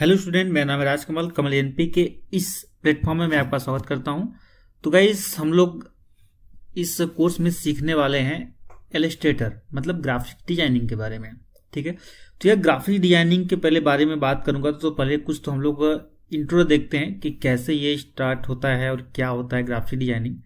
Hello student मेरा नाम है राजकमल कमल एन के इस प्लेटफॉर्म में मैं आपका स्वागत करता हूं तो गाइज हम लोग इस कोर्स में सीखने वाले हैं एलिस्ट्रेटर मतलब ग्राफिक डिजाइनिंग के बारे में ठीक है तो यह ग्राफिक डिजाइनिंग के पहले बारे में बात करूंगा तो पहले कुछ तो हम लोग इंट्रो देखते हैं कि कैसे ये स्टार्ट होता है और क्या होता है ग्राफिक डिजाइनिंग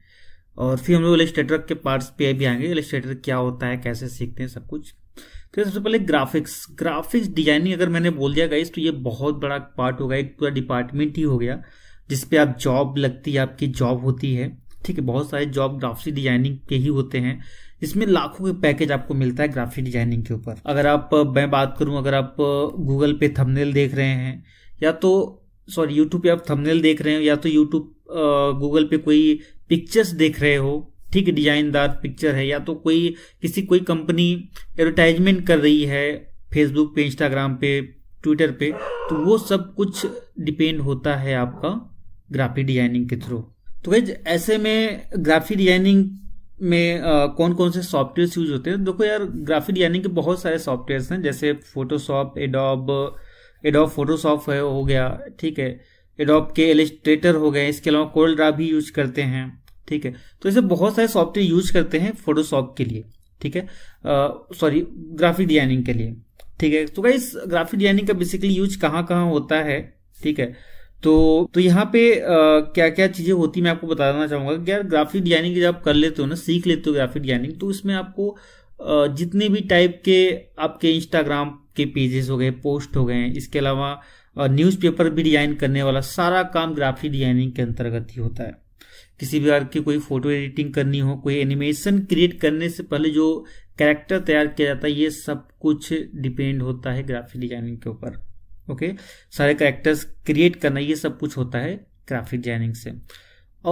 और फिर हम लोग एलिस्ट्रेटर के पार्ट्स पे भी आएंगे एलिस्ट्रेटर क्या होता है कैसे सीखते हैं सब कुछ तो सबसे पहले ग्राफिक्स ग्राफिक्स डिजाइनिंग अगर मैंने बोल दिया गाइस तो ये बहुत बड़ा पार्ट होगा एक पूरा डिपार्टमेंट ही हो गया जिसपे आप जॉब लगती है आपकी जॉब होती है ठीक है बहुत सारे जॉब ग्राफिक डिजाइनिंग के ही होते हैं इसमें लाखों के पैकेज आपको मिलता है ग्राफिक डिजाइनिंग के ऊपर अगर आप मैं बात करूं अगर आप गूगल पे थंबनेल देख रहे हैं या तो सॉरी यूट्यूब पे आप थंबनेल देख रहे हो या तो यूट्यूब गूगल पे कोई पिक्चर्स देख रहे हो ठीक डिजाइनदार पिक्चर है या तो कोई किसी कोई कंपनी एडवर्टाइजमेंट कर रही है फेसबुक पे इंस्टाग्राम पे ट्विटर पे तो वो सब कुछ डिपेंड होता है आपका ग्राफिक डिजाइनिंग के थ्रू तो भाई ऐसे में ग्राफिक डिजाइनिंग में आ, कौन कौन से सॉफ्टवेयर यूज होते हैं देखो यार ग्राफिक डिजाइनिंग के बहुत सारे सॉफ्टवेयर हैं जैसे फोटोशॉप एडोब एडोब फोटोशॉप हो गया ठीक है एडोब के एलिस्ट्रेटर हो गए इसके अलावा कोरल ड्रा भी यूज करते हैं ठीक है तो इसे बहुत सारे सॉफ्टवेयर यूज करते हैं फोटोशॉप के लिए ठीक है सॉरी ग्राफिक डिजाइनिंग के लिए ठीक है तो गाइस ग्राफिक डिजाइनिंग का बेसिकली यूज कहाँ कहाँ होता है ठीक है तो तो यहाँ पे आ, क्या क्या चीजें होती मैं आपको बताना चाहूंगा कि यार ग्राफिक डिजाइनिंग जब आप कर लेते हो ना सीख लेते हो ग्राफिक डिजाइनिंग तो इसमें आपको आ, जितने भी टाइप के आपके इंस्टाग्राम के पेजेस हो गए पोस्ट हो गए इसके अलावा न्यूज़पेपर भी डिजाइन करने वाला सारा काम ग्राफिक डिजाइनिंग के अंतर्गत ही होता है किसी भी प्रकार की कोई फोटो एडिटिंग करनी हो कोई एनिमेशन क्रिएट करने से पहले जो कैरेक्टर तैयार किया जाता है ये सब कुछ डिपेंड होता है ग्राफिक डिजाइनिंग के ऊपर ओके सारे कैरेक्टर्स क्रिएट करना ये सब कुछ होता है ग्राफिक डिजाइनिंग से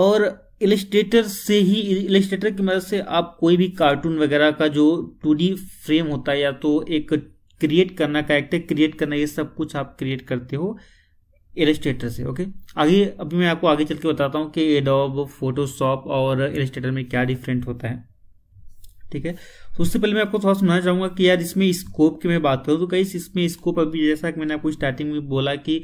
और इलस्ट्रेटर से ही इलस्ट्रेटर की मदद से आप कोई भी कार्टून वगैरह का जो टू फ्रेम होता है या तो एक क्रिएट करना कैरेक्टर क्रिएट करना ये सब कुछ आप क्रिएट करते हो इलेस्ट्रेटर से ओके आगे अभी मैं आपको आगे चल के बताता हूँ कि एडोब फोटोशॉप और एलिस्टेटर में क्या डिफरेंट होता है ठीक है तो उससे पहले मैं आपको थोड़ा सुनाना चाहूंगा कि यार इसमें स्कोप की मैं बात करूँ तो कई इसमें स्कोप अभी जैसा कि मैंने आपको स्टार्टिंग में बोला कि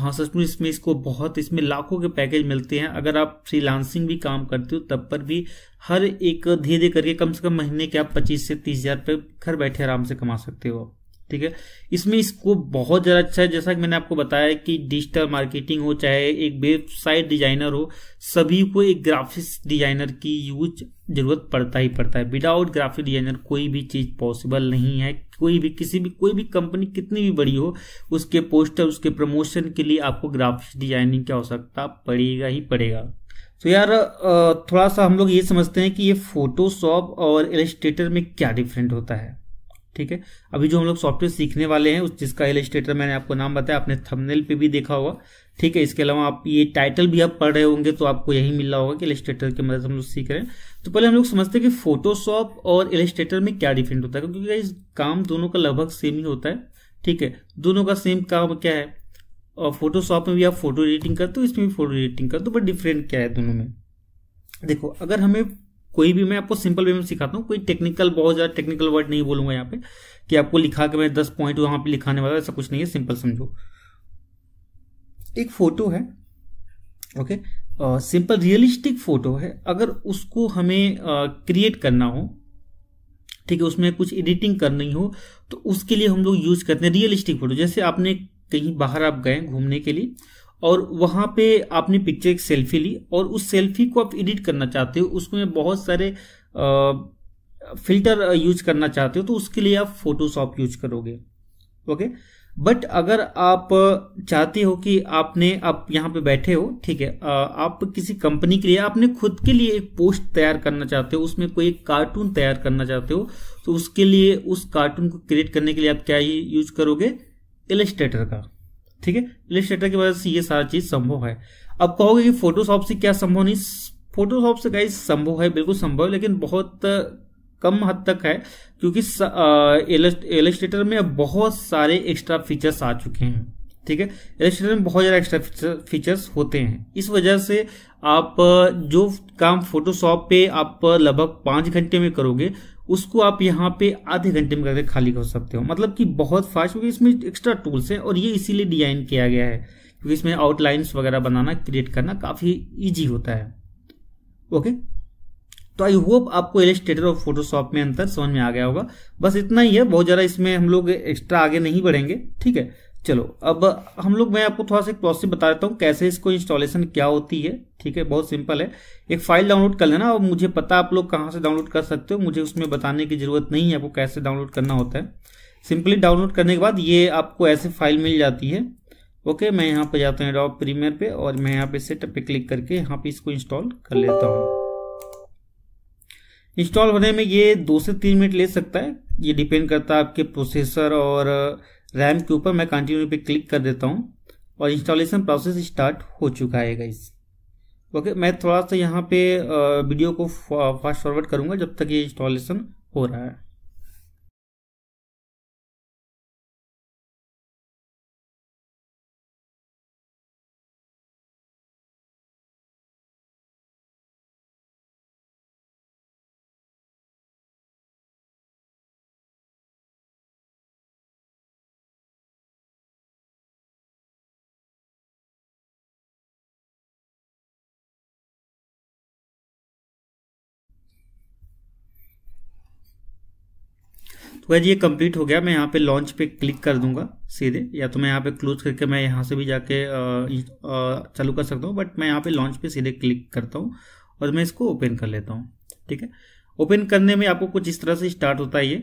हाँ सचमुच इसमें इसको बहुत इसमें लाखों के पैकेज मिलते हैं अगर आप फ्रीलांसिंग भी काम करते हो तब पर भी हर एक धीरे धीरे करके कम से कम महीने के आप पच्चीस से तीस हजार रुपये घर बैठे आराम से कमा सकते हो ठीक है इसमें इसको बहुत ज़्यादा अच्छा है जैसा कि मैंने आपको बताया कि डिजिटल मार्केटिंग हो चाहे एक वेबसाइट डिजाइनर हो सभी को एक ग्राफिक्स डिजाइनर की यूज जरूरत पड़ता ही पड़ता है विदाउट ग्राफिक डिजाइनर कोई भी चीज़ पॉसिबल नहीं है कोई भी किसी भी कोई भी कंपनी कितनी भी बड़ी हो उसके पोस्टर उसके प्रमोशन के लिए आपको ग्राफिक्स डिजाइनिंग की आवश्यकता पड़ेगा ही पड़ेगा तो यार थोड़ा सा हम लोग ये समझते हैं कि ये फोटोशॉप और एलिस्ट्रेटर में क्या डिफरेंट होता है ठीक है अभी जो हम लोग सॉफ्टवेयर सीखने वाले हैं उस जिसका एलिस्ट्रेटर मैंने आपको नाम बताया आपने थंबनेल पे भी देखा होगा ठीक है इसके अलावा आप ये टाइटल भी आप पढ़ रहे होंगे तो आपको यही मिल रहा होगा कि एलिस्ट्रेटर की मदद मतलब से हम लोग सीख रहे हैं तो पहले हम लोग समझते हैं कि फोटोशॉप और एलिस्ट्रेटर में क्या डिफरेंट होता है क्योंकि काम दोनों का लगभग सेम ही होता है ठीक है दोनों का सेम काम क्या है और फोटोशॉप में भी आप फोटो एडिटिंग करते हो इसमें भी फोटो एडिटिंग करते हो बट डिफरेंट क्या है दोनों में देखो अगर हमें कोई भी मैं आपको सिंपल वे में सिखाता हूँ कोई टेक्निकल बहुत ज़्यादा टेक्निकल वर्ड नहीं बोलूंगा यहाँ पे कि आपको लिखा के मैं दस पॉइंट वहां पे लिखाने वाला ऐसा कुछ नहीं है सिंपल समझो एक फोटो है ओके सिंपल रियलिस्टिक फोटो है अगर उसको हमें क्रिएट uh, करना हो ठीक है उसमें कुछ एडिटिंग करनी हो तो उसके लिए हम लोग यूज करते हैं रियलिस्टिक फोटो जैसे आपने कहीं बाहर आप गए घूमने के लिए और वहां पे आपने पिक्चर एक सेल्फी ली और उस सेल्फी को आप एडिट करना चाहते हो उसमें बहुत सारे फिल्टर यूज करना चाहते हो तो उसके लिए आप फोटोशॉप यूज करोगे ओके बट अगर आप चाहते हो कि आपने आप यहाँ पे बैठे हो ठीक है आप किसी कंपनी के लिए आपने खुद के लिए एक पोस्ट तैयार करना चाहते हो उसमें कोई कार्टून तैयार करना चाहते हो तो उसके लिए उस कार्टून को क्रिएट करने के लिए आप क्या यूज करोगे इलस्ट्रेटर का ठीक है इलिस्ट्रेटर की वजह से ये सारा चीज संभव है अब कहोगे कि फोटोशॉप से क्या संभव नहीं फोटोशॉप से कहीं संभव है बिल्कुल संभव लेकिन बहुत कम हद तक है क्योंकि इलस्ट्रेटर में बहुत सारे एक्स्ट्रा फीचर्स आ चुके हैं ठीक है इलस्ट्रेटर में बहुत ज़्यादा एक्स्ट्रा फीचर्स होते हैं इस वजह से आप जो काम फोटोशॉप पे आप लगभग पांच घंटे में करोगे उसको आप यहाँ पे आधे घंटे में करके खाली कर सकते हो मतलब कि बहुत फास्ट क्योंकि इसमें एक्स्ट्रा टूल्स हैं और ये इसीलिए डिजाइन किया गया है क्योंकि इसमें आउटलाइंस वगैरह बनाना क्रिएट करना काफ़ी ईजी होता है ओके तो आई होप आपको इलेस्ट्रेटर और फोटोशॉप में अंतर समझ में आ गया होगा बस इतना ही है बहुत ज़्यादा इसमें हम लोग एक्स्ट्रा आगे नहीं बढ़ेंगे ठीक है चलो अब हम लोग मैं आपको थोड़ा सा एक प्रोसेस बता देता हूँ कैसे इसको इंस्टॉलेशन क्या होती है ठीक है बहुत सिंपल है एक फाइल डाउनलोड कर लेना और मुझे पता आप लोग कहाँ से डाउनलोड कर सकते हो मुझे उसमें बताने की जरूरत नहीं है आपको कैसे डाउनलोड करना होता है सिंपली डाउनलोड करने के बाद ये आपको ऐसे फाइल मिल जाती है ओके मैं यहाँ पर जाता हूँ डॉप प्रीमियर पे और मैं यहाँ पे सेटअप पे क्लिक करके यहाँ पे इसको इंस्टॉल कर लेता हूँ इंस्टॉल होने में ये दो से तीन मिनट ले सकता है ये डिपेंड करता है आपके प्रोसेसर और रैम के ऊपर मैं कंटिन्यू पे क्लिक कर देता हूँ और इंस्टॉलेशन प्रोसेस स्टार्ट हो चुका है गाइस ओके मैं थोड़ा सा यहाँ पे वीडियो को फास्ट फॉरवर्ड करूँगा जब तक ये इंस्टॉलेशन हो रहा है तो ये कंप्लीट हो गया मैं यहाँ पे लॉन्च पे क्लिक कर दूंगा सीधे या तो मैं यहाँ पे क्लोज करके मैं यहाँ से भी जाके चालू कर सकता हूँ बट मैं यहाँ पे लॉन्च पे सीधे क्लिक करता हूँ और मैं इसको ओपन कर लेता हूँ ठीक है ओपन करने में आपको कुछ इस तरह से स्टार्ट होता है ये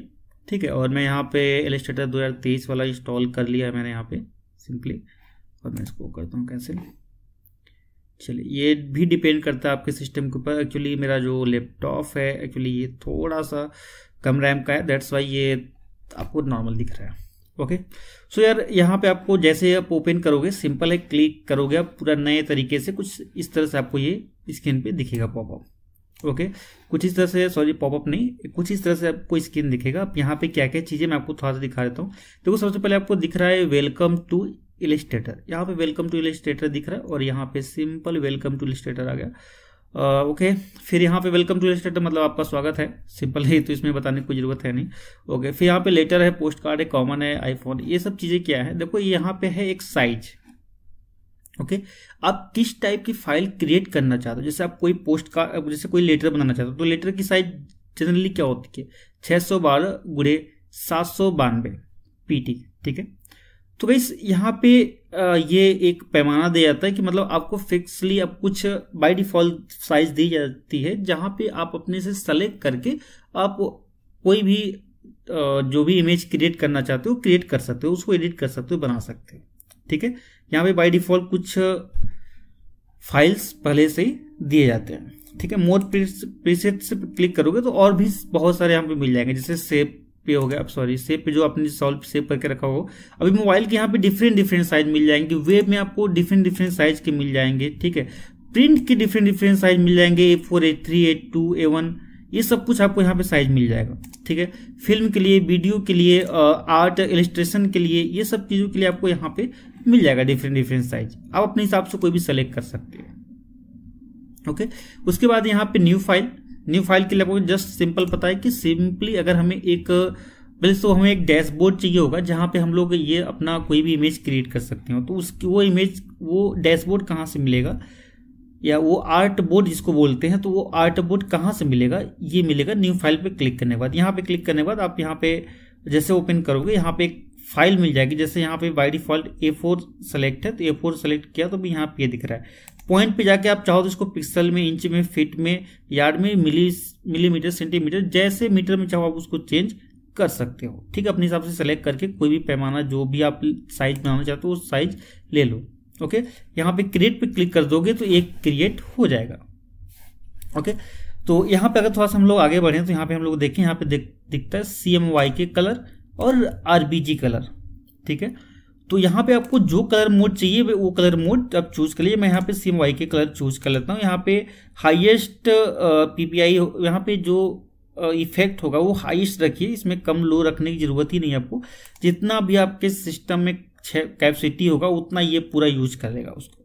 ठीक है और मैं यहाँ पे एलिस्टेटर दो हज़ार तेईस वाला इंस्टॉल कर लिया है मैंने यहाँ पे सिंपली और मैं इसको करता हूँ कैंसिल चलिए ये भी डिपेंड करता है आपके सिस्टम के ऊपर एक्चुअली मेरा जो लैपटॉप है एक्चुअली ये थोड़ा सा कम रैम का है दैट्स वाई ये आपको नॉर्मल दिख रहा है ओके okay. सो so यार यहाँ पे आपको जैसे आप ओपन करोगे सिंपल है क्लिक करोगे आप पूरा नए तरीके से कुछ इस तरह से आपको ये स्क्रीन पे दिखेगा पॉपअप ओके okay. कुछ इस तरह से सॉरी पॉपअप नहीं कुछ इस तरह से आपको स्क्रीन दिखेगा आप यहाँ पे क्या क्या चीज़ें मैं आपको थोड़ा सा दिखा देता हूँ देखो सबसे पहले आपको दिख रहा है वेलकम टू इलिस्ट्रेटर यहाँ पे वेलकम टू इलिस्ट्रेटर दिख रहा है और यहाँ पे सिंपल वेलकम टू इलिस्ट्रेटर आ गया ओके फिर यहाँ पे वेलकम टू इलेस्टेटर मतलब आपका स्वागत है सिंपल है तो इसमें बताने की कोई जरूरत है नहीं ओके फिर यहाँ पे लेटर है पोस्ट कार्ड है कॉमन है आईफोन ये सब चीज़ें क्या है देखो यहाँ पे है एक साइज ओके okay? आप किस टाइप की फाइल क्रिएट करना चाहते हो जैसे आप कोई पोस्ट कार्ड जैसे कोई लेटर बनाना चाहते हो तो लेटर की साइज जनरली क्या होती है छह सौ बारह गुड़े सात सौ बानवे पीटी ठीक है तो भाई यहाँ पे ये एक पैमाना दिया जाता है कि मतलब आपको फिक्सली अब कुछ बाय डिफॉल्ट साइज दी जाती है जहाँ पे आप अपने से सेलेक्ट करके आप कोई भी जो भी इमेज क्रिएट करना चाहते हो क्रिएट कर सकते हो उसको एडिट कर सकते हो बना सकते हो ठीक है यहाँ पे बाय डिफॉल्ट कुछ फाइल्स पहले से ही दिए जाते हैं ठीक है मोर प्रीसेट से क्लिक करोगे तो और भी बहुत सारे यहाँ पे मिल जाएंगे जैसे सेप पे हो गया सॉरी सेप पे जो आपने सॉल्व सेव करके रखा हो अभी मोबाइल के यहाँ पे डिफरेंट डिफरेंट साइज मिल जाएंगे वेब में आपको डिफरेंट डिफरेंट साइज के मिल जाएंगे ठीक है प्रिंट के डिफरेंट डिफरेंट साइज मिल जाएंगे A four A three A two A one ये सब कुछ आपको यहाँ पे साइज मिल जाएगा ठीक है फिल्म के लिए वीडियो के लिए आर्ट इलिस्ट्रेशन के लिए ये सब चीज़ों के लिए आपको यहाँ पे मिल जाएगा डिफरेंट डिफरेंट साइज आप अपने हिसाब से कोई भी सेलेक्ट कर सकते हैं ओके उसके बाद यहाँ पे न्यू फाइल न्यू फाइल के लिए जस्ट सिंपल पता है कि सिंपली अगर हमें एक पहले तो हमें एक डैशबोर्ड चाहिए होगा जहाँ पे हम लोग ये अपना कोई भी इमेज क्रिएट कर सकते हो तो उसकी वो इमेज वो डैशबोर्ड कहाँ से मिलेगा या वो आर्ट बोर्ड जिसको बोलते हैं तो वो आर्ट बोर्ड कहाँ से मिलेगा ये मिलेगा न्यू फाइल पे क्लिक करने के बाद यहाँ पे क्लिक करने के बाद आप यहाँ पे जैसे ओपन करोगे यहाँ पे एक फाइल मिल जाएगी जैसे यहाँ पे by default A four select है तो ए फोर सेलेक्ट किया तो भी यहाँ पे दिख रहा है पॉइंट पे जाके आप चाहो तो इसको पिक्सल में इंच में फिट में यार्ड में मिली मिलीमीटर सेंटीमीटर जैसे मीटर में चाहो आप उसको चेंज कर सकते हो ठीक है अपने हिसाब से सेलेक्ट करके कोई भी पैमाना जो भी आप साइज बनाना चाहते हो उस साइज ले लो ओके यहाँ पे क्रिएट पे क्लिक कर दोगे तो एक क्रिएट हो जाएगा ओके तो यहाँ पे अगर थोड़ा सा हम लोग आगे बढ़े तो यहाँ पे हम लोग देखें यहाँ पे दिखता है C M Y K colour और जी कलर ठीक है तो यहाँ पे आपको जो कलर मोड चाहिए वो कलर मोड आप चूज कर लिए मैं यहाँ पे C M Y K colour choose कर लेता हूँ यहाँ पे हाईएस्ट पीपीआई यहाँ पे जो इफेक्ट होगा वो हाईएस्ट रखिए इसमें कम लो रखने की जरूरत ही नहीं है आपको जितना भी आपके सिस्टम में कैपेसिटी होगा उतना ये पूरा यूज करेगा उसको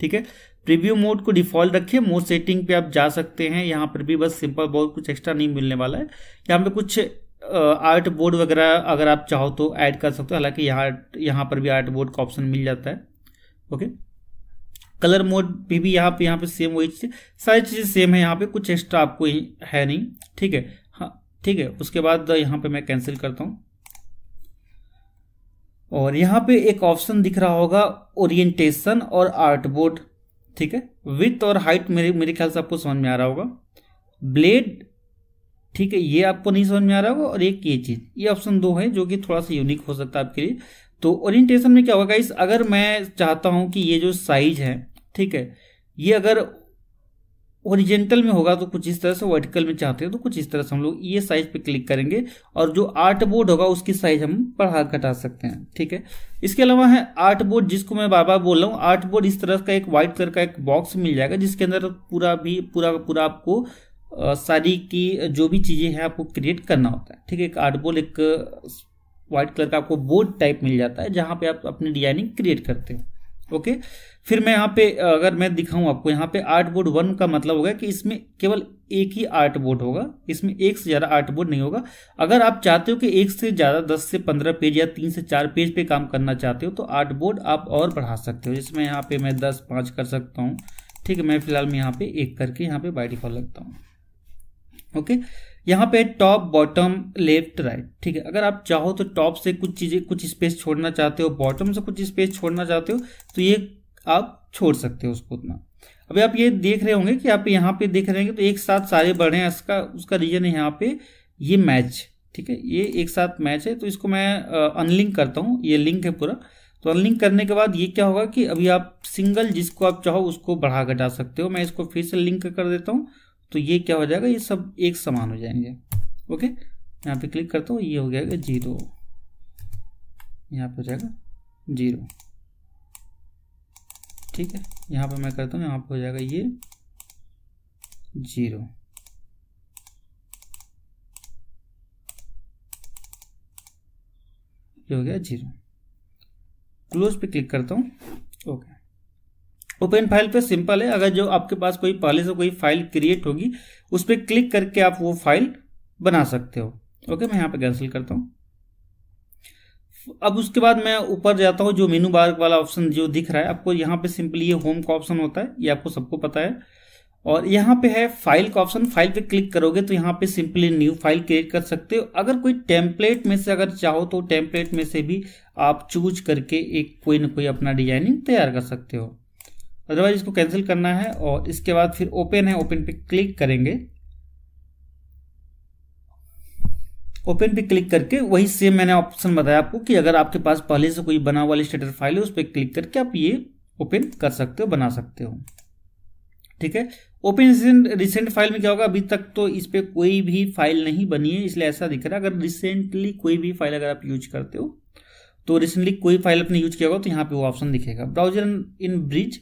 ठीक है प्रीव्यू मोड को डिफॉल्ट रखिए मोड सेटिंग पे आप जा सकते हैं यहाँ पर भी बस सिंपल बहुत कुछ एक्स्ट्रा नहीं मिलने वाला है यहाँ पे कुछ आर्ट बोर्ड वगैरह अगर आप चाहो तो ऐड कर सकते हो हालांकि यहाँ यहाँ पर भी आर्ट बोर्ड का ऑप्शन मिल जाता है ओके कलर मोड भी भी यहाँ पे यहाँ पे सेम वही चीज़ सारी चीज़ें सेम है यहाँ पे कुछ एक्स्ट्रा आपको है नहीं ठीक है हाँ ठीक है उसके बाद यहाँ पे मैं कैंसिल करता हूँ और यहाँ पे एक ऑप्शन दिख रहा होगा ओरिएंटेशन और आर्ट बोर्ड ठीक है विथ और हाइट मेरे मेरे ख्याल से आपको समझ में आ रहा होगा ब्लेड ठीक है ये आपको नहीं समझ में आ रहा होगा और एक ये चीज़ ये ऑप्शन दो है जो कि थोड़ा सा यूनिक हो सकता है आपके लिए तो ओरिएंटेशन में क्या होगा इस अगर मैं चाहता हूं कि ये जो साइज है ठीक है ये अगर ओरिजेंटल में होगा तो कुछ इस तरह से वर्टिकल में चाहते हैं तो कुछ इस तरह से हम लोग ये साइज पे क्लिक करेंगे और जो आर्ट बोर्ड होगा उसकी साइज हम बढ़ा घटा सकते हैं ठीक है इसके अलावा है आर्ट बोर्ड जिसको मैं बार बार बोल रहा हूँ आर्ट बोर्ड इस तरह का एक व्हाइट कलर का एक बॉक्स मिल जाएगा जिसके अंदर पूरा भी पूरा पूरा आपको सारी की जो भी चीज़ें हैं आपको क्रिएट करना होता है ठीक है एक आर्टबोल एक वाइट कलर का आपको बोर्ड टाइप मिल जाता है जहाँ पे आप अपनी डिजाइनिंग क्रिएट करते हो ओके फिर मैं यहाँ पे अगर मैं दिखाऊँ आपको यहाँ पे आर्ट बोर्ड वन का मतलब होगा कि इसमें केवल एक ही आर्ट बोर्ड होगा इसमें एक से ज़्यादा आर्ट बोर्ड नहीं होगा अगर आप चाहते हो कि एक से ज़्यादा दस से पंद्रह पेज या तीन से चार पेज पर काम करना चाहते हो तो आर्ट बोर्ड आप और बढ़ा सकते हो जिसमें यहाँ पे मैं दस पाँच कर सकता हूँ ठीक है मैं फिलहाल में यहाँ पे एक करके यहाँ पे बाई लगता हूँ ओके यहाँ पे टॉप बॉटम लेफ्ट राइट ठीक है अगर आप चाहो तो टॉप से कुछ चीज़ें कुछ स्पेस छोड़ना चाहते हो बॉटम से कुछ स्पेस छोड़ना चाहते हो तो ये आप छोड़ सकते हो उसको उतना अभी आप ये देख रहे होंगे कि आप यहाँ पे देख रहे हैं तो एक साथ सारे बढ़े हैं इसका उसका रीजन है यहाँ पे ये मैच ठीक है ये एक साथ मैच है तो इसको मैं अनलिंक करता हूँ ये लिंक है पूरा तो अनलिंक करने के बाद ये क्या होगा कि अभी आप सिंगल जिसको आप चाहो उसको बढ़ा घटा सकते हो मैं इसको फिर से लिंक कर देता हूँ तो ये क्या हो जाएगा ये सब एक समान हो जाएंगे ओके यहाँ पे क्लिक करता हूँ ये हो जाएगा जीरो यहाँ पे हो जाएगा जीरो ठीक है यहाँ पे मैं करता हूँ यहाँ पे हो जाएगा ये जीरो ये हो गया जीरो क्लोज पे क्लिक करता हूँ ओके ओपन फाइल पे सिंपल है अगर जो आपके पास कोई पहले से कोई फाइल क्रिएट होगी उस पर क्लिक करके आप वो फाइल बना सकते हो ओके मैं यहाँ पे कैंसिल करता हूँ अब उसके बाद मैं ऊपर जाता हूँ जो मेनू बार वाला ऑप्शन जो दिख रहा है आपको यहाँ पे सिंपली ये होम का ऑप्शन होता है ये आपको सबको पता है और यहाँ पे है फाइल का ऑप्शन फाइल पे क्लिक करोगे तो यहाँ पे सिंपली न्यू फाइल क्रिएट कर सकते हो अगर कोई टेम्पलेट में से अगर चाहो तो टेम्पलेट में से भी आप चूज करके एक कोई ना कोई अपना डिजाइनिंग तैयार कर सकते हो अदरवाइज इसको कैंसिल करना है और इसके बाद फिर ओपन है ओपन पे क्लिक करेंगे ओपन पे क्लिक करके वही सेम मैंने ऑप्शन बताया आपको कि अगर आपके पास पहले से कोई बना वाली स्टेटस फाइल है उस पर क्लिक करके आप ये ओपन कर सकते हो बना सकते हो ठीक है ओपन रिसेंट फाइल में क्या होगा अभी तक तो इस पर कोई भी फाइल नहीं बनी है इसलिए ऐसा दिख रहा है अगर रिसेंटली कोई भी फाइल अगर आप यूज करते हो तो रिसेंटली कोई फाइल आपने यूज किया होगा तो यहाँ पे वो ऑप्शन दिखेगा ब्राउजर इन ब्रिज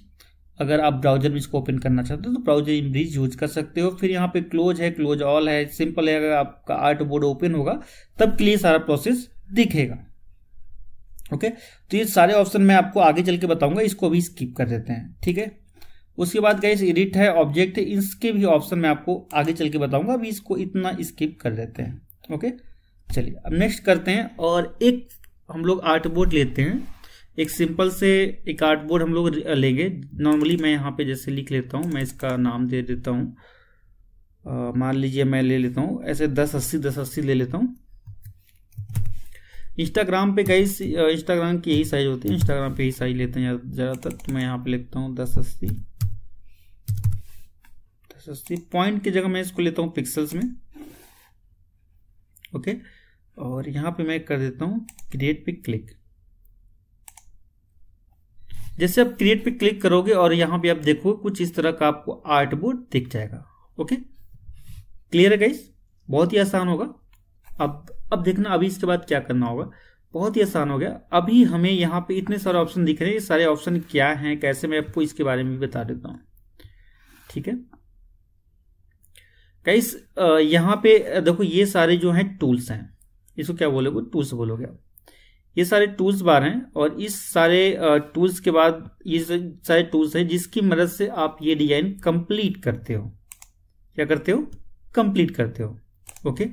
अगर आप ब्राउजर में इसको ओपन करना चाहते हो तो ब्राउजर इमरीज यूज कर सकते हो फिर यहाँ पे क्लोज है क्लोज ऑल है सिंपल है अगर आपका आर्ट बोर्ड ओपन होगा तब क्लियर सारा प्रोसेस दिखेगा ओके तो ये सारे ऑप्शन मैं आपको आगे चल के बताऊंगा इसको भी स्किप कर देते हैं ठीक है उसके बाद गए एडिट है ऑब्जेक्ट है इसके भी ऑप्शन मैं आपको आगे चल के बताऊंगा अभी इसको इतना स्किप कर देते हैं ओके चलिए अब नेक्स्ट करते हैं और एक हम लोग आर्ट बोर्ड लेते हैं एक सिंपल से एक कार्डबोर्ड हम लोग लेंगे नॉर्मली मैं यहाँ पे जैसे लिख लेता हूँ मैं इसका नाम दे देता हूँ मान लीजिए मैं ले लेता हूँ ऐसे दस अस्सी दस अस्सी ले लेता हूँ इंस्टाग्राम पे कई इंस्टाग्राम की यही साइज होती है इंस्टाग्राम पे यही साइज लेते हैं ज़्यादातर तो मैं यहाँ पे लिखता हूँ दस अस्सी दस अस्सी पॉइंट की जगह मैं इसको लेता हूँ पिक्सल्स में ओके और यहाँ पे मैं कर देता हूँ क्रिएट पे क्लिक जैसे आप क्रिएट पे क्लिक करोगे और यहाँ पे आप देखोगे कुछ इस तरह का आपको आर्ट बोर्ड दिख जाएगा ओके क्लियर है गाइस बहुत ही आसान होगा अब अब देखना अभी इसके बाद क्या करना होगा बहुत ही आसान हो गया अभी हमें यहाँ पे इतने सारे ऑप्शन दिख रहे हैं ये सारे ऑप्शन क्या हैं कैसे मैं आपको इसके बारे में भी बता देता हूँ ठीक है गाइस यहाँ पे देखो ये सारे जो हैं टूल्स हैं इसको क्या बोलोगे टूल्स बोलोगे आप ये सारे टूल्स बार हैं और इस सारे टूल्स के बाद ये सारे टूल्स हैं जिसकी मदद से आप ये डिजाइन कंप्लीट करते हो क्या करते हो कंप्लीट करते हो ओके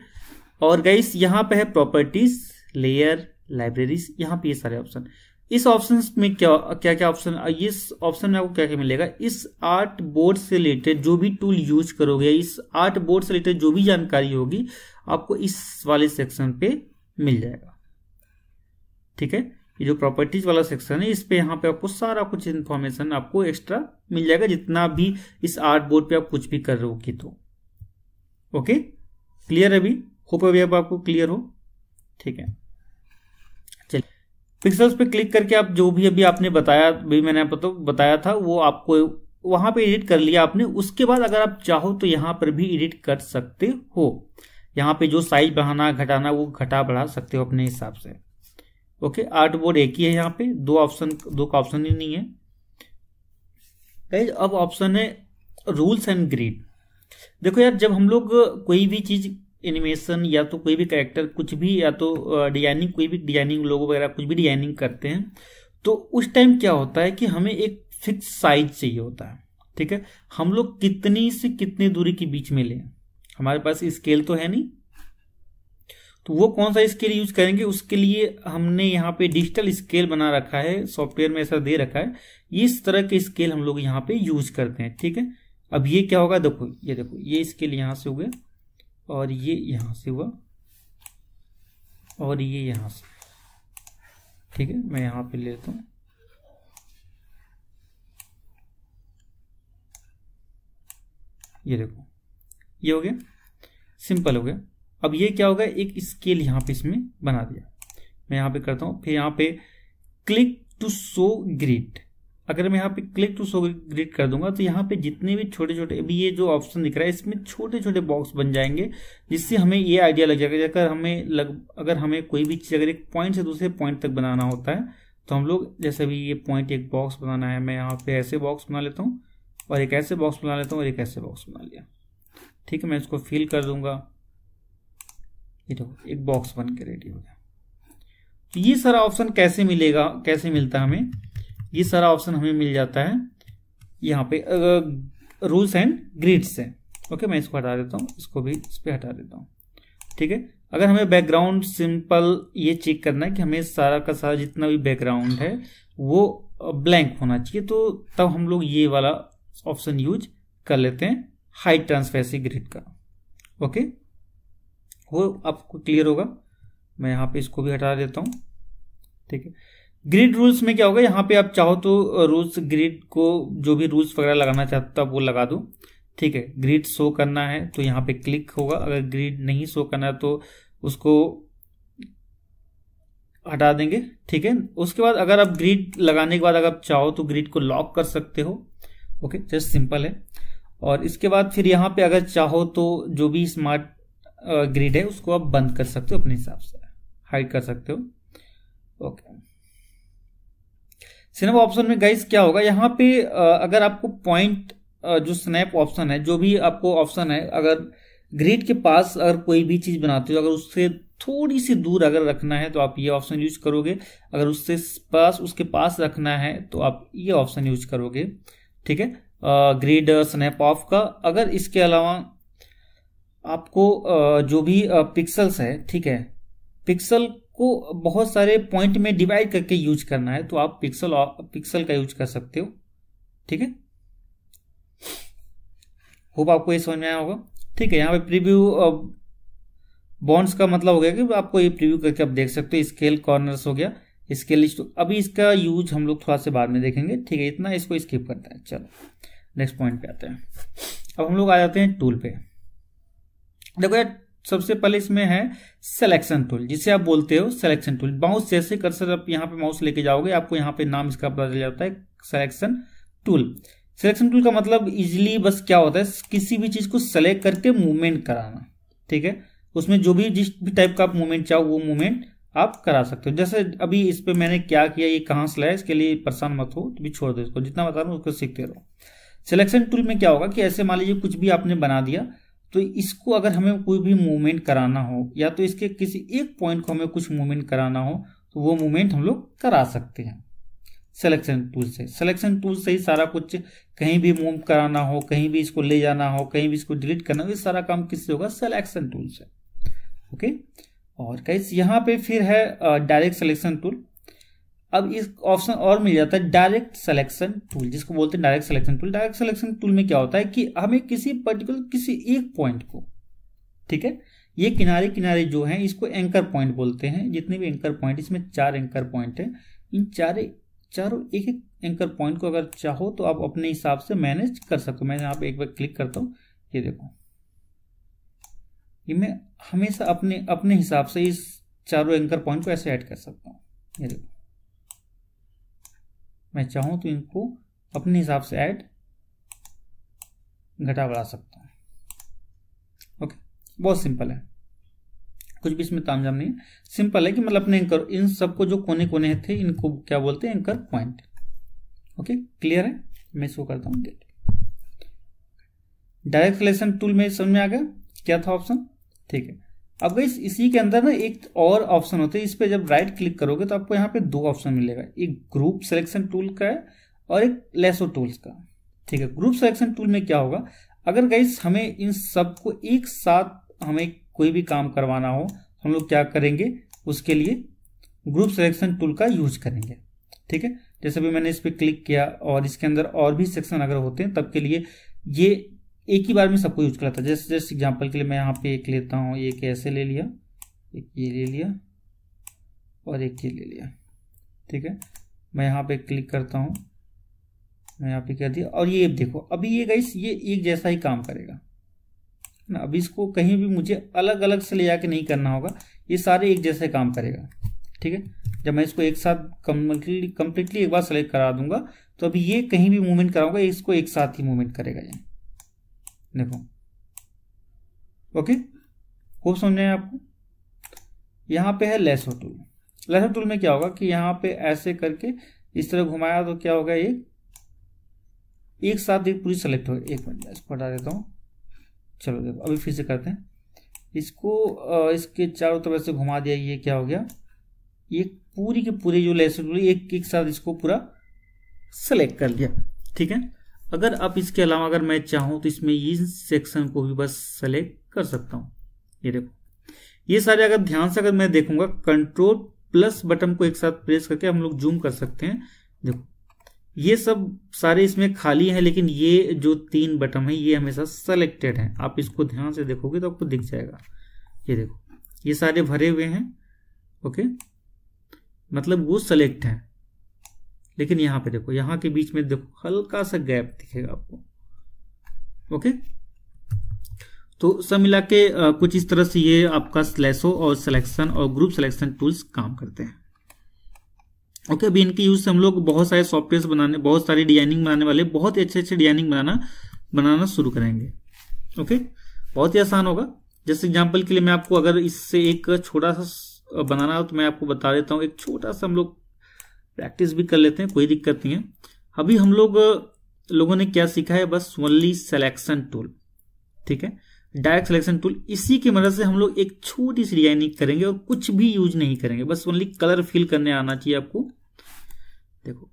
और गाइस यहां पे है प्रॉपर्टीज लेयर लाइब्रेरीज यहां पे ये सारे ऑप्शन इस ऑप्शन में क्या क्या क्या ऑप्शन इस ऑप्शन में आपको क्या क्या मिलेगा इस आर्ट बोर्ड से रिलेटेड जो भी टूल यूज करोगे इस आर्ट बोर्ड से रिलेटेड जो भी जानकारी होगी आपको इस वाले सेक्शन पे मिल जाएगा ठीक है ये जो प्रॉपर्टीज वाला सेक्शन है इस पे यहाँ पे आपको सारा कुछ इन्फॉर्मेशन आपको एक्स्ट्रा मिल जाएगा जितना भी इस आर्ट बोर्ड पे आप कुछ भी कर रहे हो कि तो ओके क्लियर अभी होप अभी अब आपको क्लियर हो ठीक है चलिए पिक्सल्स पे क्लिक करके आप जो भी अभी आपने बताया भी मैंने आप तो बताया था वो आपको वहां पे एडिट कर लिया आपने उसके बाद अगर आप चाहो तो यहां पर भी एडिट कर सकते हो यहाँ पे जो साइज बढ़ाना घटाना वो घटा बढ़ा सकते हो अपने हिसाब से ओके आर्ट बोर्ड एक ही है यहाँ पे दो ऑप्शन दो का ऑप्शन ही नहीं है गाइज अब ऑप्शन है रूल्स एंड ग्रीड देखो यार जब हम लोग कोई भी चीज एनिमेशन या तो कोई भी कैरेक्टर कुछ भी या तो डिजाइनिंग कोई भी डिजाइनिंग लोगो वगैरह कुछ भी डिजाइनिंग करते हैं तो उस टाइम क्या होता है कि हमें एक फिक्स साइज चाहिए होता है ठीक है हम लोग कितनी से कितनी दूरी के बीच में लें हमारे पास स्केल तो है नहीं तो वो कौन सा स्केल यूज करेंगे उसके लिए हमने यहाँ पे डिजिटल स्केल बना रखा है सॉफ्टवेयर में ऐसा दे रखा है इस तरह के स्केल हम लोग यहाँ पे यूज करते हैं ठीक है अब ये क्या होगा देखो ये देखो ये स्केल यहाँ से हो गया और ये यहाँ से हुआ और ये यहाँ से ठीक है मैं यहाँ पे लेता हूँ ये देखो ये हो गया सिंपल हो गया अब ये क्या होगा एक स्केल यहाँ पे इसमें बना दिया मैं यहाँ पे करता हूँ फिर यहाँ पे क्लिक टू सो ग्रिड अगर मैं यहाँ पे क्लिक टू सो ग्रिड कर दूंगा तो यहाँ पे जितने भी छोटे छोटे अभी ये जो ऑप्शन दिख रहा है इसमें छोटे छोटे बॉक्स बन जाएंगे जिससे हमें ये आइडिया लग जाएगा अगर हमें लग अगर हमें कोई भी चीज़ अगर एक पॉइंट से दूसरे पॉइंट तक बनाना होता है तो हम लोग जैसे अभी ये पॉइंट एक बॉक्स बनाना है मैं यहाँ पे ऐसे बॉक्स बना लेता हूँ और एक ऐसे बॉक्स बना लेता हूँ और एक ऐसे बॉक्स बना लिया ठीक है मैं इसको फिल कर दूंगा ये देखो एक बॉक्स बन के रेडी हो गया तो ये सारा ऑप्शन कैसे मिलेगा कैसे मिलता है हमें ये सारा ऑप्शन हमें मिल जाता है यहाँ पे रूल्स एंड ग्रिड्स है ओके मैं इसको हटा देता हूँ इसको भी इस पर हटा देता हूँ ठीक है अगर हमें बैकग्राउंड सिंपल ये चेक करना है कि हमें सारा का सारा जितना भी बैकग्राउंड है वो ब्लैंक होना चाहिए तो तब हम लोग ये वाला ऑप्शन यूज कर लेते हैं हाइट ट्रांसपेरेंसी ग्रिड का ओके वो आपको क्लियर होगा मैं यहाँ पे इसको भी हटा देता हूँ ठीक है ग्रिड रूल्स में क्या होगा यहाँ पे आप चाहो तो रूल्स ग्रिड को जो भी रूल्स वगैरह लगाना चाहते हो वो लगा दो ठीक है ग्रिड शो करना है तो यहाँ पे क्लिक होगा अगर ग्रिड नहीं शो करना है तो उसको हटा देंगे ठीक है उसके बाद अगर आप ग्रिड लगाने के बाद अगर आप चाहो तो ग्रिड को लॉक कर सकते हो ओके जस्ट सिंपल है और इसके बाद फिर यहाँ पे अगर चाहो तो जो भी स्मार्ट ग्रिड है उसको आप बंद कर सकते हो अपने हिसाब से हाइड कर सकते हो ओके स्नैप ऑप्शन में गाइस क्या होगा यहाँ पे अगर आपको पॉइंट जो स्नैप ऑप्शन है जो भी आपको ऑप्शन है अगर ग्रिड के पास अगर कोई भी चीज बनाते हो अगर उससे थोड़ी सी दूर अगर रखना है तो आप ये ऑप्शन यूज करोगे अगर उससे पास उसके पास रखना है तो आप ये ऑप्शन यूज करोगे ठीक है ग्रिड स्नैप ऑफ का अगर इसके अलावा आपको जो भी पिक्सल्स है ठीक है पिक्सल को बहुत सारे पॉइंट में डिवाइड करके यूज करना है तो आप पिक्सल पिक्सल का यूज कर सकते हो ठीक है होप आपको ये समझ में आया होगा ठीक है यहाँ पे प्रीव्यू बॉन्ड्स का मतलब हो गया कि आपको ये प्रीव्यू करके आप देख सकते हो स्केल कॉर्नर्स हो गया स्केल अभी इसका यूज हम लोग थोड़ा से बाद में देखेंगे ठीक है इतना इसको स्किप करता है चलो नेक्स्ट पॉइंट पे आते हैं अब हम लोग आ जाते हैं टूल पे देखो यार सबसे पहले इसमें है सिलेक्शन टूल जिसे आप बोलते हो सिलेक्शन टूल माउस जैसे कर्सर आप यहाँ पे माउस लेके जाओगे आपको यहाँ पे नाम इसका पता चल जाता है सिलेक्शन टूल सिलेक्शन टूल का मतलब इजिली बस क्या होता है किसी भी चीज को सेलेक्ट करके मूवमेंट कराना ठीक है उसमें जो भी जिस भी टाइप का आप मूवमेंट चाहो वो मूवमेंट आप करा सकते हो जैसे अभी इस पर मैंने क्या किया ये कहाँ से लाया इसके लिए परेशान मत हो तो भी छोड़ दो इसको जितना बता रहा हूँ उसको सीखते रहो सिलेक्शन टूल में क्या होगा कि ऐसे मान लीजिए कुछ भी आपने बना दिया तो इसको अगर हमें कोई भी मूवमेंट कराना हो या तो इसके किसी एक पॉइंट को हमें कुछ मूवमेंट कराना हो तो वो मूवमेंट हम लोग करा सकते हैं सिलेक्शन टूल से सिलेक्शन टूल से ही सारा कुछ कहीं भी मूव कराना हो कहीं भी इसको ले जाना हो कहीं भी इसको डिलीट करना हो ये सारा काम किससे होगा सिलेक्शन टूल से ओके और कैसे यहाँ पे फिर है डायरेक्ट सिलेक्शन टूल अब इस ऑप्शन और मिल जाता है डायरेक्ट सिलेक्शन टूल जिसको बोलते हैं direct selection tool direct selection tool में क्या होता है कि हमें किसी पर्टिकुलर किसी एक पॉइंट को ठीक है ये किनारे किनारे जो है इसको एंकर पॉइंट बोलते हैं जितने भी एंकर पॉइंट इसमें चार एंकर पॉइंट हैं इन चारे चारों एक एक एंकर पॉइंट को अगर चाहो तो आप अपने हिसाब से मैनेज कर सकते हो मैं यहाँ पे एक बार क्लिक करता हूँ ये देखो ये मैं हमेशा अपने अपने हिसाब से इस चारों एंकर पॉइंट को ऐसे ऐड कर सकता हूँ ये देखो मैं चाहूँ तो इनको अपने हिसाब से ऐड घटा बढ़ा सकता हूँ ओके बहुत सिंपल है कुछ भी इसमें तामझाम नहीं है सिंपल है कि मतलब अपने एंकर इन सबको जो कोने कोने थे इनको क्या बोलते हैं एंकर पॉइंट ओके क्लियर है मैं इसको करता हूँ डेट डायरेक्ट सिलेक्शन टूल में समझ में आ गया क्या था ऑप्शन ठीक है अब इस इसी के अंदर ना एक और ऑप्शन होता है इस पर जब राइट क्लिक करोगे तो आपको यहाँ पे दो ऑप्शन मिलेगा एक ग्रुप सिलेक्शन टूल का है और एक लेसो टूल्स का ठीक है ग्रुप सिलेक्शन टूल में क्या होगा अगर गाइस हमें इन सबको एक साथ हमें कोई भी काम करवाना हो हम लोग क्या करेंगे उसके लिए ग्रुप सिलेक्शन टूल का यूज करेंगे ठीक है जैसे भी मैंने इस पर क्लिक किया और इसके अंदर और भी सेक्शन अगर होते हैं तब के लिए ये एक ही बार में सबको यूज कराता जैसे जस्ट एग्जाम्पल के लिए मैं यहाँ पे एक लेता हूँ एक ऐसे ले लिया एक ये ले लिया और एक ये ले लिया ठीक है मैं यहाँ पे क्लिक करता हूँ मैं यहाँ पे कर दिया और ये देखो अभी ये गई ये एक जैसा ही काम करेगा ना अभी इसको कहीं भी मुझे अलग अलग से ले जाके नहीं करना होगा ये सारे एक जैसे काम करेगा ठीक है जब मैं इसको एक साथ कम्प्लीटली कम्प्लीटली एक बार सेलेक्ट करा दूंगा तो अभी ये कहीं भी मूवमेंट कराऊंगा इसको एक साथ ही मूवमेंट करेगा ये देखो ओके खूब समझ आए आपको यहाँ पे है लेसो टूल लेसो टूल में क्या होगा कि यहाँ पे ऐसे करके इस तरह घुमाया तो क्या होगा ये एक साथ एक पूरी सेलेक्ट हो एक मिनट इसको हटा देता हूँ चलो देखो अभी फिर से करते हैं इसको इसके चारों तरफ से घुमा दिया ये क्या हो गया ये पूरी के पूरे जो लेसो टूल एक एक साथ इसको पूरा सेलेक्ट कर लिया ठीक है अगर आप इसके अलावा अगर मैं चाहूँ तो इसमें इस सेक्शन को भी बस सेलेक्ट कर सकता हूँ ये देखो ये सारे अगर ध्यान से अगर मैं देखूंगा कंट्रोल प्लस बटन को एक साथ प्रेस करके हम लोग जूम कर सकते हैं देखो ये सब सारे इसमें खाली हैं लेकिन ये जो तीन बटन है ये हमेशा सेलेक्टेड हैं आप इसको ध्यान से देखोगे तो आपको दिख जाएगा ये देखो ये सारे भरे हुए हैं ओके मतलब वो सेलेक्ट हैं लेकिन यहाँ पे देखो यहाँ के बीच में देखो हल्का सा गैप दिखेगा आपको ओके तो सब मिला के कुछ इस तरह से ये आपका स्लैसो और सिलेक्शन और ग्रुप सिलेक्शन टूल्स काम करते हैं ओके okay, अभी इनके यूज से हम लोग बहुत सारे सॉफ्टवेयर बनाने बहुत सारे डिजाइनिंग बनाने वाले बहुत अच्छे अच्छे डिजाइनिंग बनाना बनाना शुरू करेंगे ओके okay? बहुत ही आसान होगा जैसे एग्जाम्पल के लिए मैं आपको अगर इससे एक छोटा सा बनाना हो तो मैं आपको बता देता हूँ एक छोटा सा हम लोग प्रैक्टिस भी कर लेते हैं कोई दिक्कत नहीं है अभी हम लोग लोगों ने क्या सीखा है बस ओनली सिलेक्शन टूल ठीक है डायरेक्ट सिलेक्शन टूल इसी की मदद से हम लोग एक छोटी सी डिजाइनिंग करेंगे और कुछ भी यूज नहीं करेंगे बस ओनली कलर फिल करने आना चाहिए आपको देखो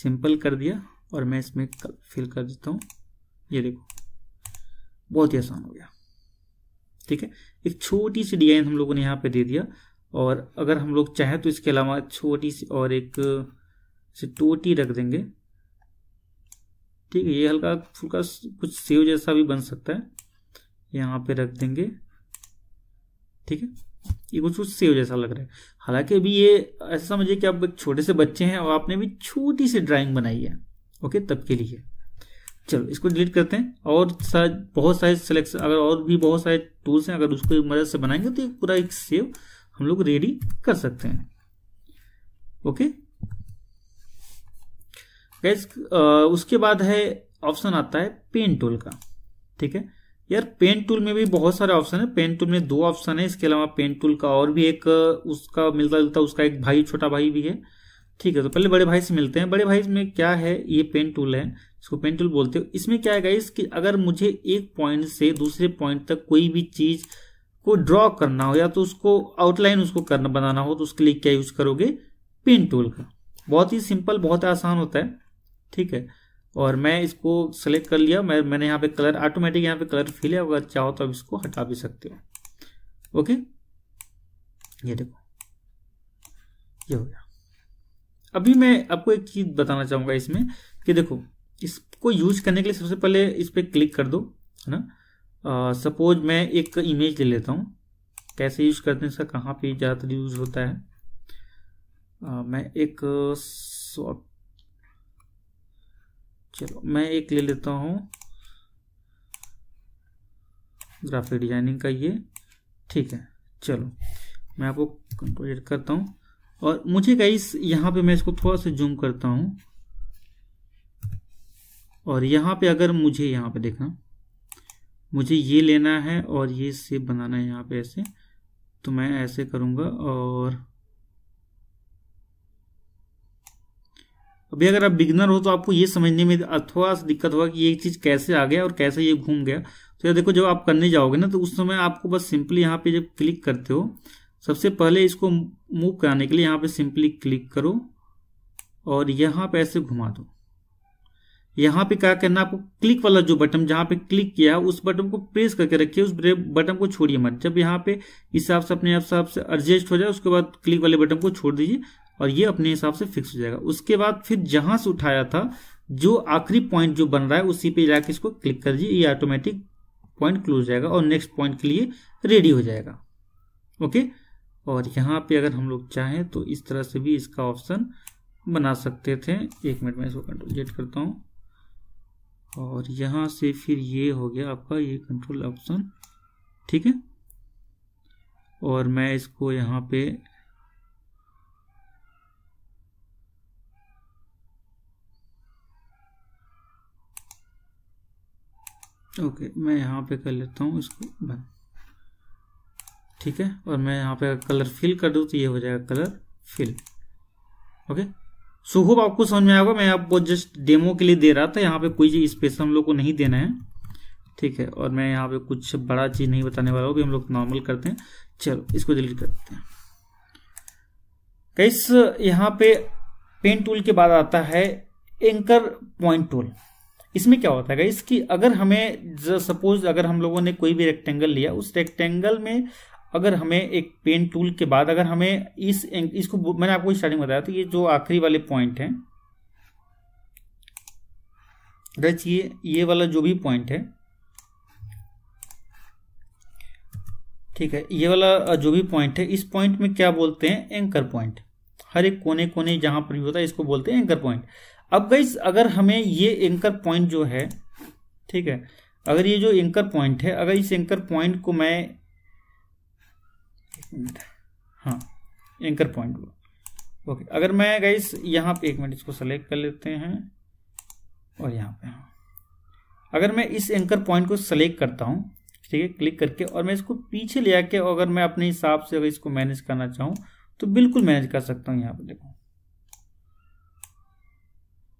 सिंपल कर दिया और मैं इसमें फिल कर देता हूं ये देखो बहुत ही आसान हो गया ठीक है एक छोटी सी डिजाइन हम लोगों ने यहाँ पे दे दिया और अगर हम लोग चाहें तो इसके अलावा छोटी सी और एक से टोटी रख देंगे ठीक है ये हल्का फुल्का कुछ सेव जैसा भी बन सकता है यहाँ पे रख देंगे ठीक है ये कुछ कुछ सेव जैसा लग रहा है हालांकि अभी ये ऐसा समझिए कि आप छोटे से बच्चे हैं और आपने भी छोटी सी ड्राइंग बनाई है ओके तब के लिए चलो इसको डिलीट करते हैं और बहुत सारे सिलेक्शन अगर और भी बहुत सारे टूल्स हैं अगर उसको मदद से बनाएंगे तो ये पूरा एक सेव हम लोग रेडी कर सकते हैं ओके गैस उसके बाद है ऑप्शन आता है पेन टूल का ठीक है यार पेन टूल में भी बहुत सारे ऑप्शन है पेन टूल में दो ऑप्शन है इसके अलावा पेन टूल का और भी एक उसका मिलता जुलता उसका एक भाई छोटा भाई भी है ठीक है तो पहले बड़े भाई से मिलते हैं बड़े भाई में क्या है ये पेन टूल है इसको पेन टूल बोलते हो इसमें क्या है गाइस कि अगर मुझे एक पॉइंट से दूसरे पॉइंट तक कोई भी चीज को ड्रॉ करना हो या तो उसको आउटलाइन उसको करना बनाना हो तो उसके लिए क्या यूज करोगे पिन टूल का बहुत ही सिंपल बहुत आसान होता है ठीक है और मैं इसको सेलेक्ट कर लिया मैं मैंने यहाँ पे कलर ऑटोमेटिक यहाँ पे कलर फिल है अगर चाहो तो आप इसको हटा भी सकते हो ओके ये देखो ये हो गया अभी मैं आपको एक चीज बताना चाहूंगा इसमें कि देखो इसको यूज करने के लिए सबसे पहले इस पर क्लिक कर दो है ना सपोज मैं एक इमेज ले लेता हूँ कैसे यूज करते हैं इसका कहाँ पे ज़्यादातर यूज होता है uh, मैं एक चलो मैं एक ले लेता हूँ ग्राफिक डिजाइनिंग का ये ठीक है चलो मैं आपको कंपोजिट करता हूँ और मुझे गाइस यहाँ पे मैं इसको थोड़ा सा जूम करता हूँ और यहाँ पे अगर मुझे यहाँ पे देखना मुझे ये लेना है और ये सेप बनाना है यहाँ पे ऐसे तो मैं ऐसे करूँगा और अभी अगर आप बिगनर हो तो आपको ये समझने में थोड़ा सा दिक्कत होगा कि ये चीज़ कैसे आ गया और कैसे ये घूम गया तो यार देखो जब आप करने जाओगे ना तो उस समय आपको बस सिंपली यहाँ पे जब क्लिक करते हो सबसे पहले इसको मूव कराने के लिए यहाँ पे सिंपली क्लिक करो और यहाँ पे ऐसे घुमा दो यहाँ पे क्या करना आपको क्लिक वाला जो बटन जहाँ पे क्लिक किया उस बटन को प्रेस करके रखिए उस बटन को छोड़िए मत जब यहाँ पे इस हिसाब से अपने हिसाब से एडजस्ट हो जाए उसके बाद क्लिक वाले बटन को छोड़ दीजिए और ये अपने हिसाब से फिक्स हो जाएगा उसके बाद फिर जहां से उठाया था जो आखिरी पॉइंट जो बन रहा है उसी पे जाके इसको क्लिक कर दीजिए ये ऑटोमेटिक पॉइंट क्लोज हो जाएगा और नेक्स्ट पॉइंट के लिए रेडी हो जाएगा ओके और यहाँ पे अगर हम लोग चाहें तो इस तरह से भी इसका ऑप्शन बना सकते थे एक मिनट में इसको कंट्रोल जेट करता हूँ और यहाँ से फिर ये हो गया आपका ये कंट्रोल ऑप्शन ठीक है और मैं इसको यहाँ पे ओके मैं यहाँ पे कर लेता हूँ इसको बंद ठीक है और मैं यहाँ पे कलर फिल कर दूँ तो ये हो जाएगा colour fill okay so hope आपको समझ में आएगा मैं आपको जस्ट डेमो के लिए दे रहा था यहाँ पे कोई चीज़ स्पेशल हम लोग को नहीं देना है ठीक है और मैं यहाँ पे कुछ बड़ा चीज़ नहीं बताने वाला हूँ कि हम लोग नॉर्मल करते हैं चलो इसको डिलीट करते हैं कैस यहाँ पे पेन टूल के बाद आता है एंकर पॉइंट टूल इसमें क्या होता है इसकी अगर हमें सपोज अगर हम लोगों ने कोई भी रेक्टेंगल लिया उस रेक्टेंगल में अगर हमें एक पेन टूल के बाद अगर हमें इस इसको मैंने आपको स्टार्टिंग बताया था ये जो आखिरी वाले पॉइंट हैं ये ये वाला जो भी पॉइंट है ठीक है ये वाला जो भी पॉइंट है इस पॉइंट में क्या बोलते हैं एंकर पॉइंट हर एक कोने कोने जहां पर भी होता है इसको बोलते हैं एंकर पॉइंट अब गई अगर हमें ये एंकर पॉइंट जो है ठीक है अगर ये जो एंकर पॉइंट है अगर इस एंकर पॉइंट को मैं हाँ एंकर पॉइंट वो ओके अगर मैं गाइस यहाँ पे एक मिनट इसको सेलेक्ट कर लेते हैं और यहाँ पे हाँ अगर मैं इस एंकर पॉइंट को सेलेक्ट करता हूँ ठीक है क्लिक करके और मैं इसको पीछे ले आके अगर मैं अपने हिसाब से अगर इसको मैनेज करना चाहूँ तो बिल्कुल मैनेज कर सकता हूँ यहाँ पर देखो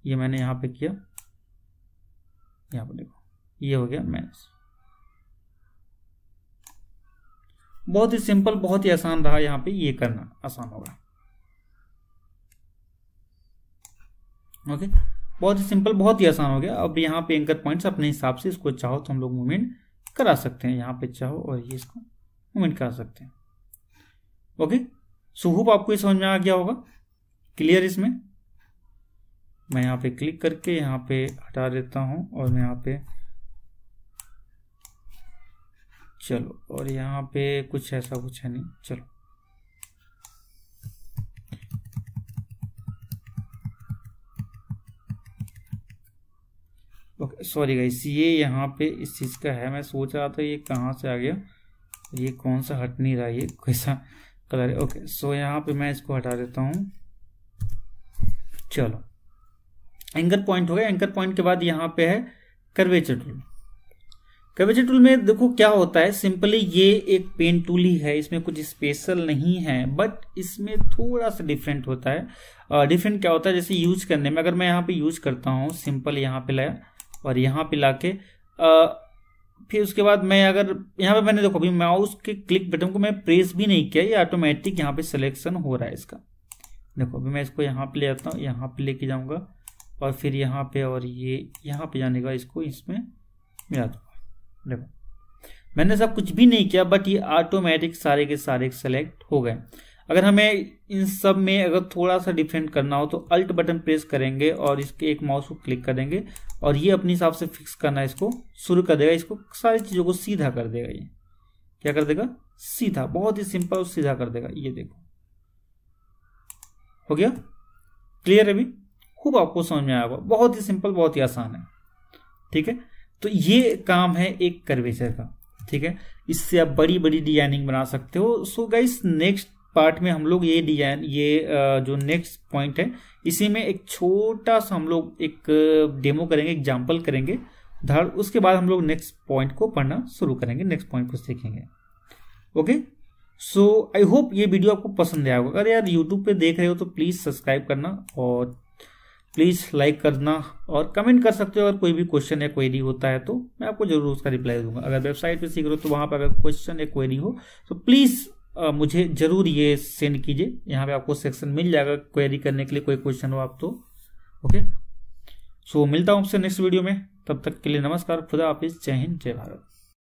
ये मैंने यहाँ पे किया यहाँ पर देखो ये हो गया मैनेज बहुत ही सिंपल बहुत ही आसान रहा यहाँ पे ये करना आसान होगा ओके बहुत ही सिंपल बहुत ही आसान हो गया अब यहाँ पे एंकर पॉइंट्स अपने हिसाब से इसको चाहो तो हम लोग मूवमेंट करा सकते हैं यहाँ पे चाहो और ये इसको मूवमेंट करा सकते हैं ओके सो होप आपको ये समझ में आ गया होगा क्लियर इसमें मैं यहाँ पे क्लिक करके यहाँ पे हटा देता हूँ और मैं यहाँ पे चलो और यहाँ पे कुछ ऐसा कुछ है नहीं चलो ओके सॉरी गाइस ये यहाँ पे इस चीज़ का है मैं सोच रहा था ये कहाँ से आ गया ये कौन सा हट नहीं रहा ये कैसा कलर है ओके सो यहाँ पे मैं इसको हटा देता हूँ चलो एंकर पॉइंट हो गया एंकर पॉइंट के बाद यहाँ पे है कर्वेचर टूल कवेजी टूल में देखो क्या होता है सिंपली ये एक पेन टूल ही है इसमें कुछ स्पेशल नहीं है बट इसमें थोड़ा सा डिफरेंट होता है डिफरेंट uh, क्या होता है जैसे यूज करने में अगर मैं यहाँ पे यूज करता हूँ सिंपल यहाँ पे लाया और यहाँ पे लाके फिर उसके बाद मैं अगर यहाँ पे मैंने देखो अभी माउस के क्लिक बटन को मैं प्रेस भी नहीं किया ये ऑटोमेटिक यहाँ पे सिलेक्शन हो रहा है इसका देखो अभी मैं इसको यहाँ पे ले आता हूँ यहाँ पे लेके जाऊँगा और फिर यहाँ पे और ये यहाँ पे जाने का इसको इसमें मिला दूँ देखो मैंने सब कुछ भी नहीं किया बट ये ऑटोमेटिक सारे के सारे सेलेक्ट हो गए अगर हमें इन सब में अगर थोड़ा सा डिफरेंट करना हो तो अल्ट बटन प्रेस करेंगे और इसके एक माउस को क्लिक करेंगे और ये अपने हिसाब से फिक्स करना इसको शुरू कर देगा इसको सारी चीज़ों को सीधा कर देगा ये क्या कर देगा सीधा बहुत ही सिंपल और सीधा कर देगा ये देखो हो गया क्लियर है अभी खूब आपको समझ में आया होगा बहुत ही सिंपल बहुत ही आसान है ठीक है तो ये काम है एक कर्वेचर का ठीक है इससे आप बड़ी बड़ी डिजाइनिंग बना सकते हो सो गाइस नेक्स्ट पार्ट में हम लोग ये डिजाइन ये जो नेक्स्ट पॉइंट है इसी में एक छोटा सा हम लोग एक डेमो करेंगे एग्जाम्पल करेंगे धार उसके बाद हम लोग नेक्स्ट पॉइंट को पढ़ना शुरू करेंगे नेक्स्ट पॉइंट को सीखेंगे ओके सो आई होप ये वीडियो आपको पसंद आया होगा अगर यार यूट्यूब पे देख रहे हो तो प्लीज़ सब्सक्राइब करना और प्लीज़ लाइक करना और कमेंट कर सकते हो अगर कोई भी क्वेश्चन या क्वेरी होता है तो मैं आपको जरूर उसका रिप्लाई दूंगा अगर वेबसाइट पे सीख रहे हो तो वहां पर अगर क्वेश्चन या क्वेरी हो तो प्लीज़ मुझे ज़रूर ये सेंड कीजिए यहाँ पे आपको सेक्शन मिल जाएगा क्वेरी करने के लिए कोई क्वेश्चन हो आप तो ओके सो मिलता हूँ आपसे नेक्स्ट वीडियो में तब तक के लिए नमस्कार खुदा हाफिज़ जय हिंद जय भारत